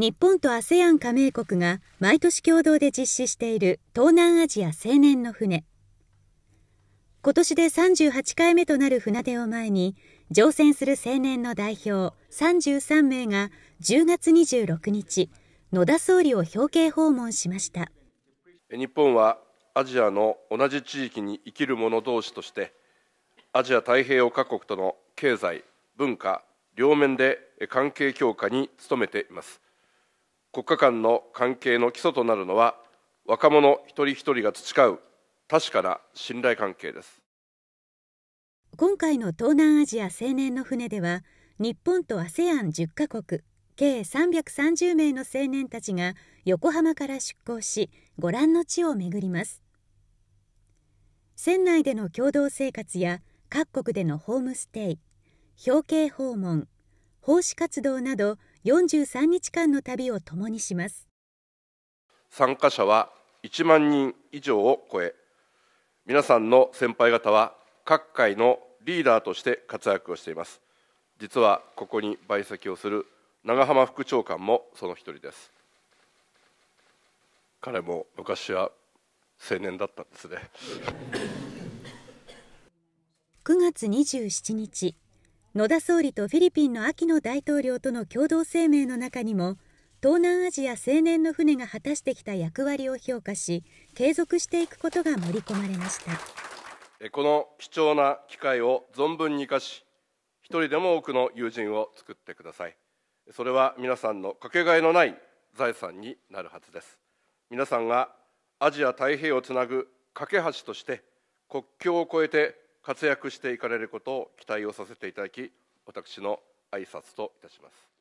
日本と ASEAN 加盟国が毎年共同で実施している東南アジア青年の船今年で38回目となる船出を前に乗船する青年の代表33名が10月26日野田総理を表敬訪問しました日本はアジアの同じ地域に生きる者同士としてアジア太平洋各国との経済文化両面で関係強化に努めています国家間の関係の基礎となるのは若者一人一人が培う確かな信頼関係です今回の東南アジア青年の船では日本と ASEAN10 カ国計330名の青年たちが横浜から出港しご覧の地を巡ります船内での共同生活や各国でのホームステイ表敬訪問奉仕活動など43日間の旅を共にします参加者は1万人以上を超え皆さんの先輩方は各界のリーダーとして活躍をしています実はここに陪席をする長浜副長官もその一人です彼も昔は青年だったんですね9月27日野田総理とフィリピンの秋の大統領との共同声明の中にも東南アジア青年の船が果たしてきた役割を評価し継続していくことが盛り込まれましたこの貴重な機会を存分に生かし一人でも多くの友人を作ってくださいそれは皆さんのかけがえのない財産になるはずです皆さんがアジア太平洋をつなぐ架け橋として国境を越えて活躍していかれることを期待をさせていただき私の挨拶といたします